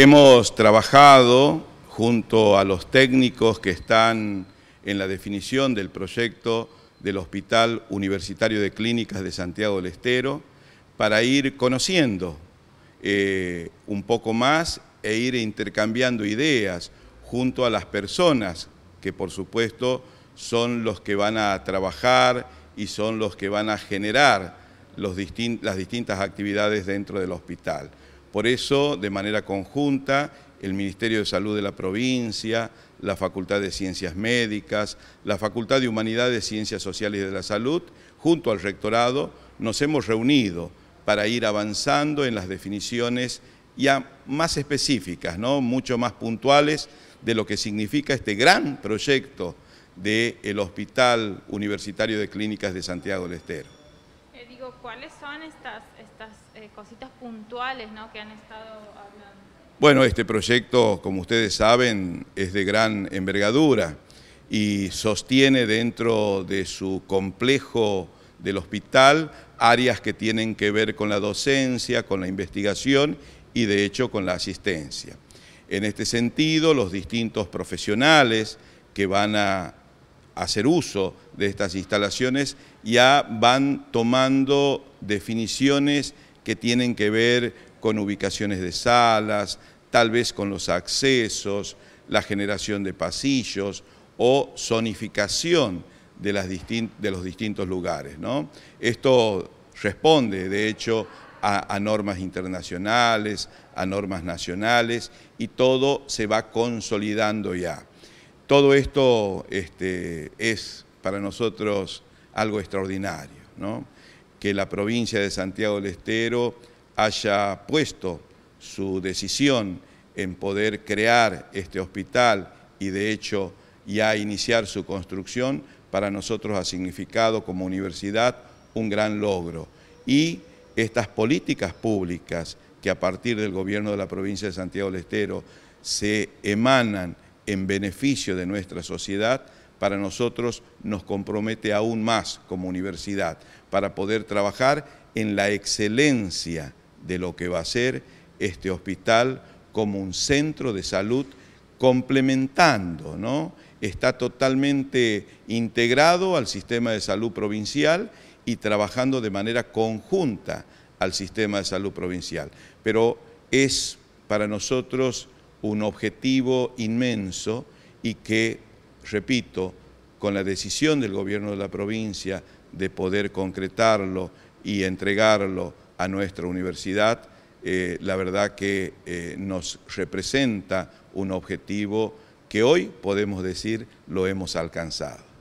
Hemos trabajado junto a los técnicos que están en la definición del proyecto del Hospital Universitario de Clínicas de Santiago del Estero para ir conociendo eh, un poco más e ir intercambiando ideas junto a las personas que por supuesto son los que van a trabajar y son los que van a generar las distintas actividades dentro del hospital. Por eso, de manera conjunta, el Ministerio de Salud de la provincia, la Facultad de Ciencias Médicas, la Facultad de Humanidades, Ciencias Sociales de la Salud, junto al Rectorado, nos hemos reunido para ir avanzando en las definiciones ya más específicas, ¿no? mucho más puntuales de lo que significa este gran proyecto del el Hospital Universitario de Clínicas de Santiago del Estero. ¿cuáles son estas, estas eh, cositas puntuales que han estado hablando? Bueno, este proyecto, como ustedes saben, es de gran envergadura y sostiene dentro de su complejo del hospital áreas que tienen que ver con la docencia, con la investigación y de hecho con la asistencia. En este sentido, los distintos profesionales que van a hacer uso de estas instalaciones, ya van tomando definiciones que tienen que ver con ubicaciones de salas, tal vez con los accesos, la generación de pasillos o zonificación de, los distintos lugares. Esto responde, de hecho, a, normas internacionales, a normas nacionales, y todo se va consolidando ya. Todo esto este, es para nosotros algo extraordinario, que la provincia de Santiago del Estero haya puesto su decisión en poder crear este hospital y de hecho ya iniciar su construcción, para nosotros ha significado como universidad un gran logro. Y estas políticas públicas que a partir del gobierno de la provincia de Santiago del Estero se emanan en beneficio de nuestra sociedad, para nosotros nos compromete aún más como universidad para poder trabajar en la excelencia de lo que va a ser este hospital como un centro de salud complementando, ¿no? Está totalmente integrado al sistema de salud provincial y trabajando de manera conjunta al sistema de salud provincial. Pero es para nosotros un objetivo inmenso y que, repito, con la decisión del gobierno de la provincia de poder concretarlo y entregarlo a nuestra universidad, eh, la verdad que eh, nos representa un objetivo que hoy podemos decir lo hemos alcanzado.